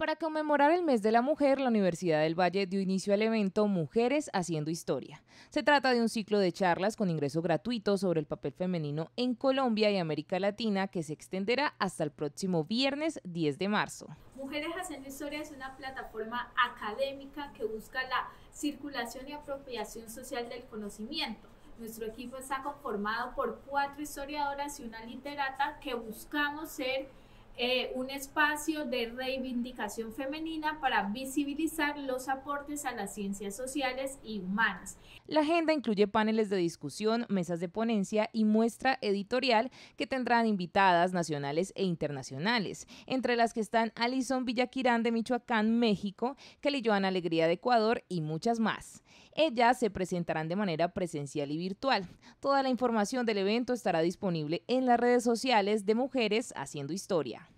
Para conmemorar el mes de la mujer, la Universidad del Valle dio inicio al evento Mujeres haciendo historia. Se trata de un ciclo de charlas con ingreso gratuito sobre el papel femenino en Colombia y América Latina que se extenderá hasta el próximo viernes 10 de marzo. Mujeres haciendo historia es una plataforma académica que busca la circulación y apropiación social del conocimiento. Nuestro equipo está conformado por cuatro historiadoras y una literata que buscamos ser eh, un espacio de reivindicación femenina para visibilizar los aportes a las ciencias sociales y humanas. La agenda incluye paneles de discusión, mesas de ponencia y muestra editorial que tendrán invitadas nacionales e internacionales, entre las que están Alison Villaquirán de Michoacán, México, Kelly Joan Alegría de Ecuador y muchas más. Ellas se presentarán de manera presencial y virtual. Toda la información del evento estará disponible en las redes sociales de Mujeres Haciendo Historia.